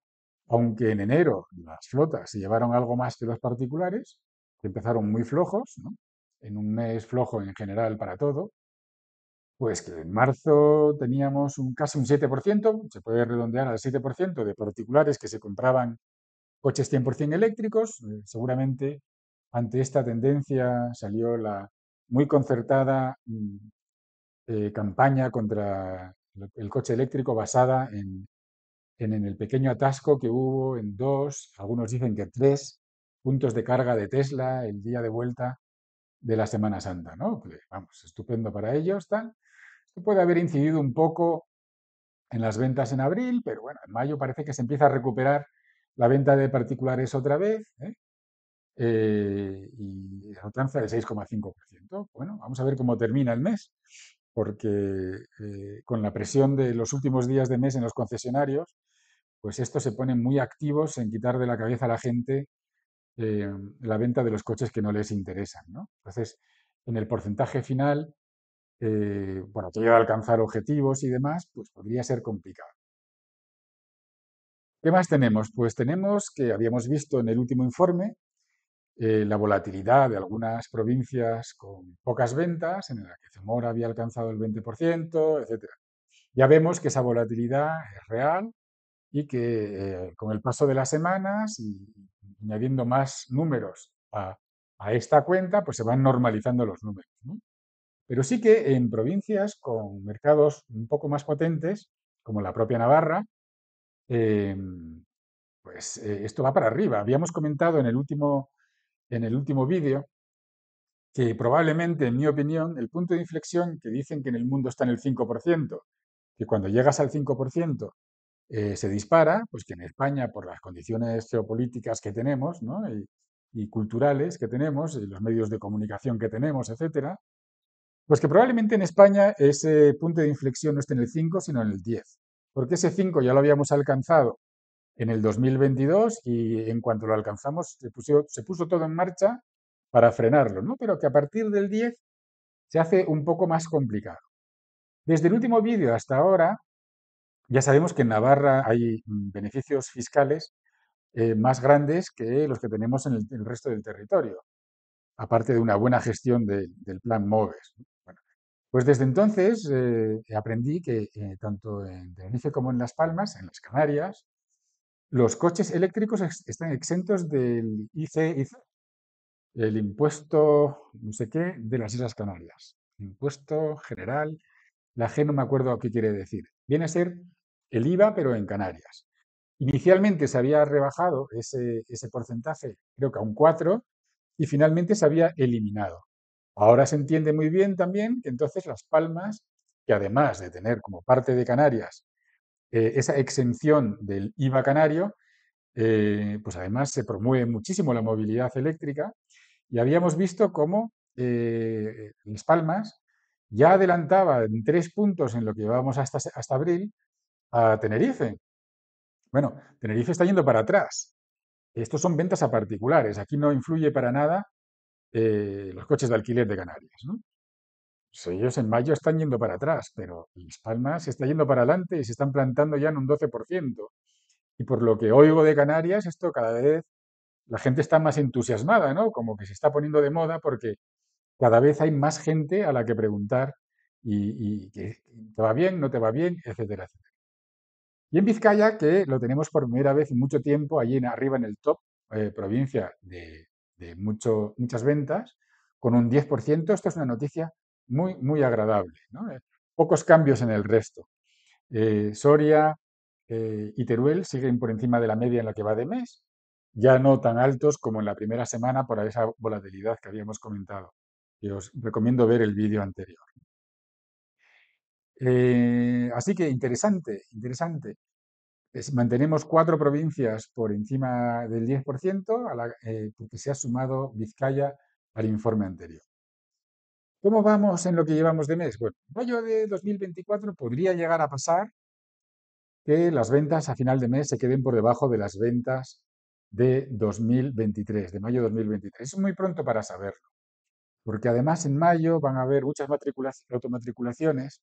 aunque en enero las flotas se llevaron algo más que los particulares, que empezaron muy flojos, en un mes flojo en general para todo, pues que en marzo teníamos un, casi un 7%, se puede redondear al 7% de particulares que se compraban Coches 100% eléctricos, eh, seguramente ante esta tendencia salió la muy concertada mm, eh, campaña contra el coche eléctrico basada en, el pequeño atasco que hubo en dos, algunos dicen que tres puntos de carga de Tesla el día de vuelta de la Semana Santa, ¿no? vamos, estupendo para ellos, tal. puede haber incidido un poco en las ventas en abril, pero bueno, en mayo parece que se empieza a recuperar la venta de particulares otra vez, y ¿eh? eh, y alcanza de 6,5%. Bueno, vamos a ver cómo termina el mes, porque eh, con la presión de los últimos días de mes en los concesionarios, pues estos se ponen muy activos en quitar de la cabeza a la gente eh, la venta de los coches que no les interesan. Entonces, en el porcentaje final, bueno, que lleva a alcanzar objetivos y demás, pues podría ser complicado. ¿Qué más tenemos? Pues tenemos que habíamos visto en el último informe eh, la volatilidad de algunas provincias con pocas ventas, en la que Zamora había alcanzado el 20%, etc. Ya vemos que esa volatilidad es real y que eh, con el paso de las semanas y añadiendo más números a, esta cuenta, pues se van normalizando los números. Pero sí que en provincias con mercados un poco más potentes, como la propia Navarra, Em, pues eh, esto va para arriba. Habíamos comentado en el último, en el último vídeo que probablemente, en mi opinión, el punto de inflexión que dicen que en el mundo está en el 5%, que cuando llegas al 5% eh, se dispara, pues que en España, por las condiciones geopolíticas que tenemos y, culturales que tenemos, y los medios de comunicación que tenemos, etcétera, pues que probablemente en España ese punto de inflexión no esté en el 5, sino en el 10 porque ese 5 ya lo habíamos alcanzado en el 2022 y en cuanto lo alcanzamos se puso, todo en marcha para frenarlo, ¿no? Pero que a partir del 10 se hace un poco más complicado. Desde el último vídeo hasta ahora, ya sabemos que en Navarra hay mm, beneficios fiscales eh, más grandes que los que tenemos en el, resto del territorio, aparte de una buena gestión del plan MOVES. Pues desde entonces eh, aprendí que eh, tanto en Tenerife como en Las Palmas, en las Canarias, los coches eléctricos están exentos del IC, e, el impuesto no sé qué de las Islas Canarias. Impuesto general, la G no me acuerdo qué quiere decir. Viene a ser el IVA, pero en Canarias. Inicialmente se había rebajado ese, ese porcentaje, creo que a un 4, y finalmente se había eliminado. Ahora se entiende muy bien también que entonces Las Palmas, que además de tener como parte de Canarias eh, esa exención del IVA canario, eh, pues además se promueve muchísimo la movilidad eléctrica y habíamos visto cómo eh, Las Palmas ya adelantaba en tres puntos en lo que llevábamos hasta, hasta abril a Tenerife. Bueno, Tenerife está yendo para atrás. Estos son ventas a particulares. Aquí no influye para nada eh, los coches de alquiler de Canarias. Pues ellos en mayo están yendo para atrás, pero Las Palmas se está yendo para adelante y se están plantando ya en un 12%. Y por lo que oigo de Canarias, esto cada vez la gente está más entusiasmada, Como que se está poniendo de moda porque cada vez hay más gente a la que preguntar y, que te va bien, no te va bien, etcétera, Y en Vizcaya, que lo tenemos por primera vez en mucho tiempo, allí en, arriba en el top, eh, provincia de, de muchas ventas, con un 10%, esto es una noticia muy, muy agradable. Eh, pocos cambios en el resto. Eh, Soria eh, y Teruel siguen por encima de la media en la que va de mes, ya no tan altos como en la primera semana por esa volatilidad que habíamos comentado. Y os recomiendo ver el vídeo anterior. así que interesante, interesante mantenemos cuatro provincias por encima del 10%, a eh, porque se ha sumado Vizcaya al informe anterior. ¿Cómo vamos en lo que llevamos de mes? Bueno, mayo de 2024 podría llegar a pasar que las ventas a final de mes se queden por debajo de las ventas de 2023, de mayo de 2023. Es muy pronto para saberlo, porque además en mayo van a haber muchas automatriculaciones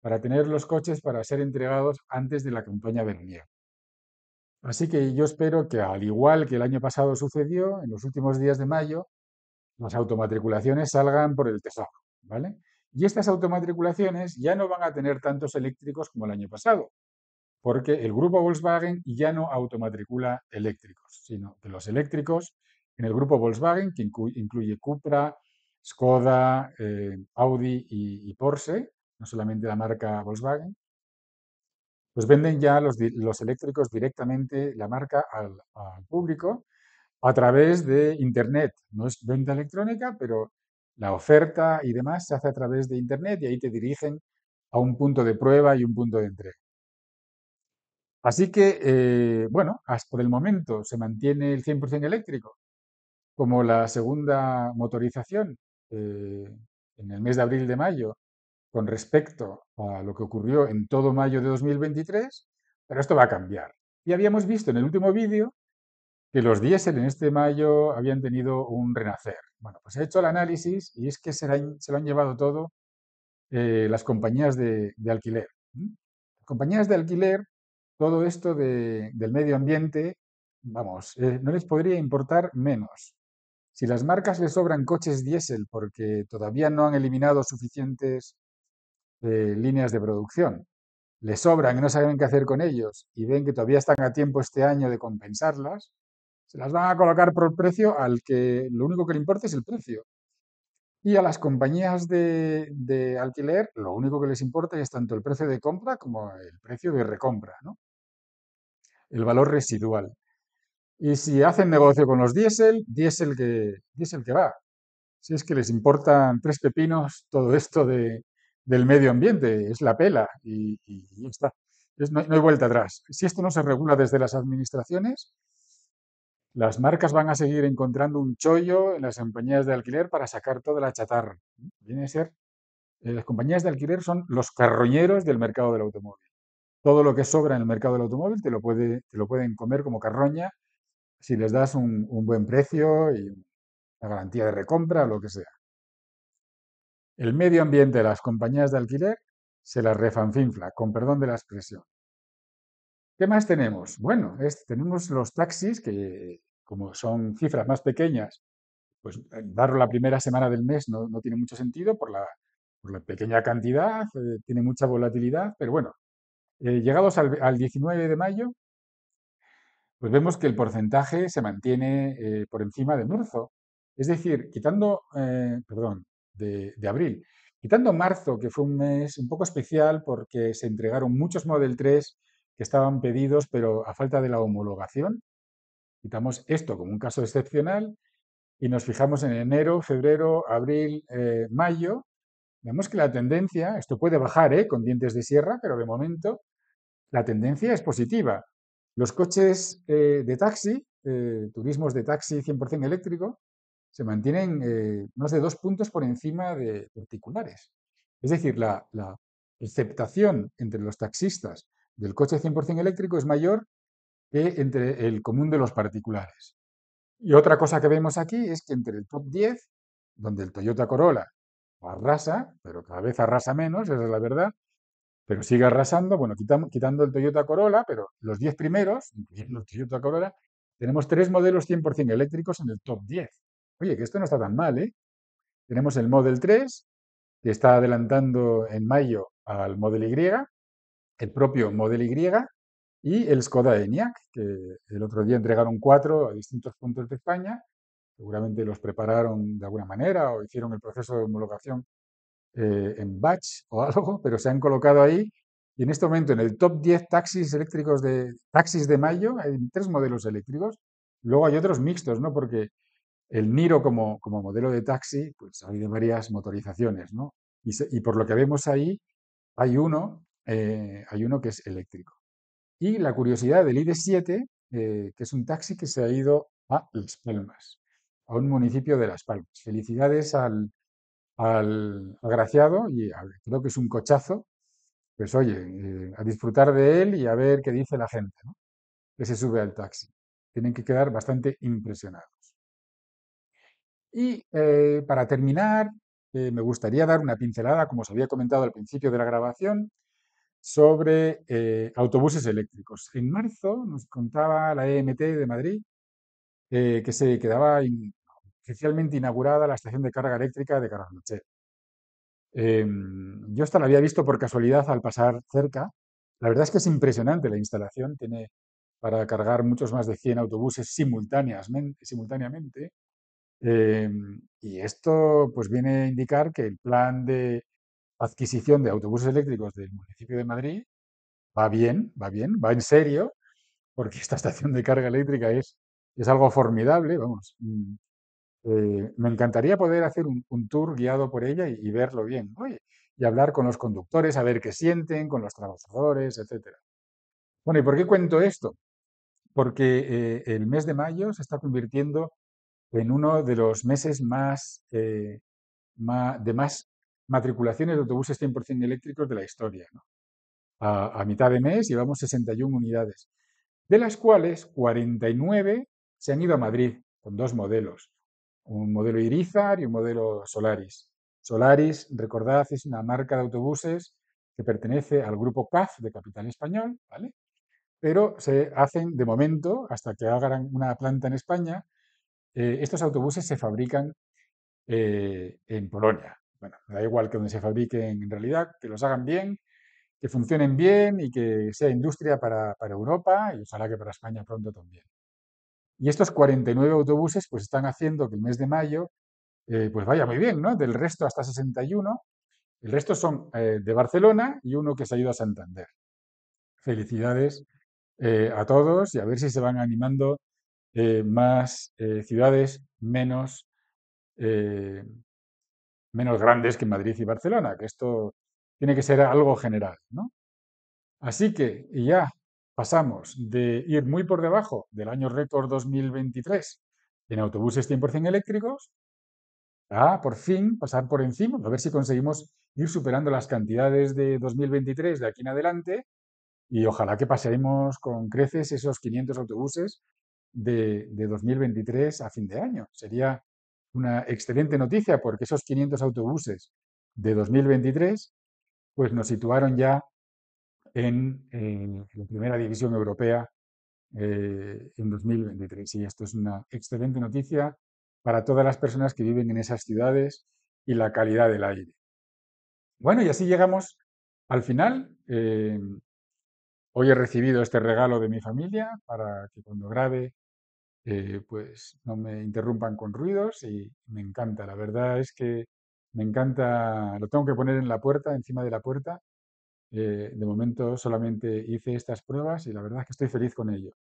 para tener los coches para ser entregados antes de la campaña veraniega. Así que yo espero que, al igual que el año pasado sucedió, en los últimos días de mayo, las automatriculaciones salgan por el tesoro, ¿vale? Y estas automatriculaciones ya no van a tener tantos eléctricos como el año pasado, porque el grupo Volkswagen ya no automatricula eléctricos, sino que los eléctricos en el grupo Volkswagen, que incluye Cupra, Skoda, eh, Audi y Porsche, no solamente la marca Volkswagen, pues venden ya los, eléctricos directamente la marca al, público a través de Internet. No es venta electrónica, pero la oferta y demás se hace a través de Internet y ahí te dirigen a un punto de prueba y un punto de entrega. Así que, eh, bueno, hasta el momento se mantiene el 100% eléctrico como la segunda motorización eh, en el mes de abril de mayo con respecto a lo que ocurrió en todo mayo de 2023, pero esto va a cambiar. Y habíamos visto en el último vídeo que los diésel en este mayo habían tenido un renacer. Bueno, pues he hecho el análisis y es que se, lo han llevado todo eh, las compañías de, alquiler. Las compañías de alquiler, todo esto del medio ambiente, vamos, eh, no les podría importar menos. Si las marcas les sobran coches diésel porque todavía no han eliminado suficientes de líneas de producción. Les sobran y no saben qué hacer con ellos y ven que todavía están a tiempo este año de compensarlas, se las van a colocar por precio al que lo único que le importa es el precio. Y a las compañías de, alquiler lo único que les importa es tanto el precio de compra como el precio de recompra, ¿no? el valor residual. Y si hacen negocio con los diésel, diésel que, diésel que va. Si es que les importan tres pepinos todo esto de, del medio ambiente, es la pela y, está. no, hay vuelta atrás. Si esto no se regula desde las administraciones, las marcas van a seguir encontrando un chollo en las compañías de alquiler para sacar toda la chatarra. Viene a ser, eh, las compañías de alquiler son los carroñeros del mercado del automóvil. Todo lo que sobra en el mercado del automóvil te lo, puede, lo pueden comer como carroña si les das un, un buen precio y una garantía de recompra o lo que sea. El medio ambiente de las compañías de alquiler se las refanfinfla, con perdón de la expresión. ¿Qué más tenemos? Bueno, tenemos los taxis, que como son cifras más pequeñas, pues eh, darlo la primera semana del mes no, tiene mucho sentido por la, pequeña cantidad, eh, tiene mucha volatilidad, pero bueno, eh, llegados al, 19 de mayo, pues vemos que el porcentaje se mantiene por encima de Murzo. Es decir, quitando, perdón, de, abril. Quitando marzo, que fue un mes un poco especial porque se entregaron muchos Model 3 que estaban pedidos, pero a falta de la homologación. Quitamos esto como un caso excepcional y nos fijamos en enero, febrero, abril, eh, mayo. Vemos que la tendencia, esto puede bajar eh, con dientes de sierra, pero de momento la tendencia es positiva. Los coches eh, de taxi, turismos de taxi 100% eléctrico, se mantienen eh, más de dos puntos por encima de particulares. Es decir, la, aceptación entre los taxistas del coche 100% eléctrico es mayor que entre el común de los particulares. Y otra cosa que vemos aquí es que entre el top 10, donde el Toyota Corolla arrasa, pero cada vez arrasa menos, esa es la verdad, pero sigue arrasando, bueno, quitando, quitando el Toyota Corolla, pero los 10 primeros, incluyendo el Toyota Corolla, tenemos tres modelos 100% eléctricos en el top 10. Oye, que esto no está tan mal, ¿eh? Tenemos el Model 3, que está adelantando en mayo al Model Y, el propio Model Y, y el Skoda ENIAC, que el otro día entregaron cuatro a distintos puntos de España. Seguramente los prepararon de alguna manera o hicieron el proceso de homologación eh, en batch o algo, pero se han colocado ahí. Y en este momento, en el top 10 taxis eléctricos de taxis de mayo, hay tres modelos eléctricos. Luego hay otros mixtos, ¿no? Porque el Niro como, modelo de taxi, pues ha habido varias motorizaciones, ¿no? Y, por lo que vemos ahí, hay uno, eh, hay uno que es eléctrico. Y la curiosidad del ID7, eh, que es un taxi que se ha ido a Las Palmas, a un municipio de Las Palmas. Felicidades al, agraciado y creo que es un cochazo. Pues oye, eh, a disfrutar de él y a ver qué dice la gente, ¿no? Que se sube al taxi. Tienen que quedar bastante impresionados. Y eh, para terminar, eh, me gustaría dar una pincelada, como os había comentado al principio de la grabación, sobre eh, autobuses eléctricos. En marzo nos contaba la EMT de Madrid que se quedaba oficialmente inaugurada la estación de carga eléctrica de Carabanchel. Em, yo hasta la había visto por casualidad al pasar cerca. La verdad es que es impresionante la instalación, tiene para cargar muchos más de 100 autobuses simultáneamente. Em, y esto pues viene a indicar que el plan de adquisición de autobuses eléctricos del municipio de Madrid va bien, va bien, va en serio, porque esta estación de carga eléctrica es, es algo formidable, vamos. Mm, eh, me encantaría poder hacer un, tour guiado por ella y, verlo bien, y hablar con los conductores, a ver qué sienten, con los trabajadores, etcétera. Bueno, ¿y por qué cuento esto? Porque eh, el mes de mayo se está convirtiendo en uno de los meses más, eh, de más matriculaciones de autobuses 100% eléctricos de la historia. A, mitad de mes llevamos 61 unidades, de las cuales 49 se han ido a Madrid con dos modelos, un modelo Irizar y un modelo Solaris. Solaris, recordad, es una marca de autobuses que pertenece al grupo CAF de Capital Español, ¿vale? pero se hacen de momento, hasta que hagan una planta en España, eh, estos autobuses se fabrican eh, en Polonia. Bueno, da igual que donde se fabriquen en realidad, que los hagan bien, que funcionen bien y que sea industria para, Europa y ojalá que para España pronto también. Y estos 49 autobuses pues están haciendo que el mes de mayo eh, pues vaya muy bien, ¿no? Del resto hasta 61. El resto son de Barcelona y uno que se ha ido a Santander. Felicidades a todos y a ver si se van animando eh, más eh, ciudades menos, eh, menos grandes que Madrid y Barcelona, que esto tiene que ser algo general. ¿no? Así que ya pasamos de ir muy por debajo del año récord 2023 en autobuses 100% eléctricos a por fin pasar por encima, a ver si conseguimos ir superando las cantidades de 2023 de aquí en adelante y ojalá que pasemos con creces esos 500 autobuses de, 2023 a fin de año. Sería una excelente noticia porque esos 500 autobuses de 2023 pues nos situaron ya en, eh, la primera división europea eh, en 2023. Y esto es una excelente noticia para todas las personas que viven en esas ciudades y la calidad del aire. Bueno, y así llegamos al final. Eh, Hoy he recibido este regalo de mi familia para que cuando grabe eh, pues no me interrumpan con ruidos y me encanta. La verdad es que me encanta, lo tengo que poner en la puerta, encima de la puerta. Eh, de momento solamente hice estas pruebas y la verdad es que estoy feliz con ello.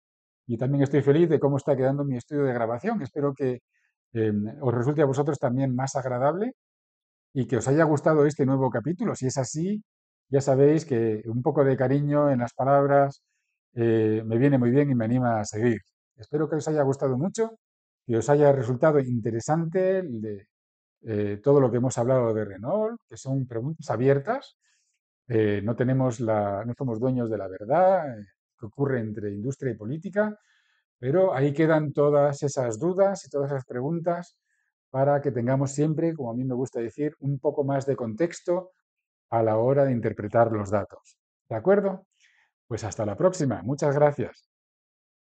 Y también estoy feliz de cómo está quedando mi estudio de grabación, espero que em, os resulte a vosotros también más agradable y que os haya gustado este nuevo capítulo. Si es así, ya sabéis que un poco de cariño en las palabras eh, me viene muy bien y me anima a seguir. Espero que os haya gustado mucho, que os haya resultado interesante eh, todo lo que hemos hablado de Renault, que son preguntas abiertas. Eh, no, tenemos la, no somos dueños de la verdad, que ocurre entre industria y política, pero ahí quedan todas esas dudas y todas esas preguntas para que tengamos siempre, como a mí me gusta decir, un poco más de contexto a la hora de interpretar los datos. ¿De acuerdo? Pues hasta la próxima. Muchas gracias.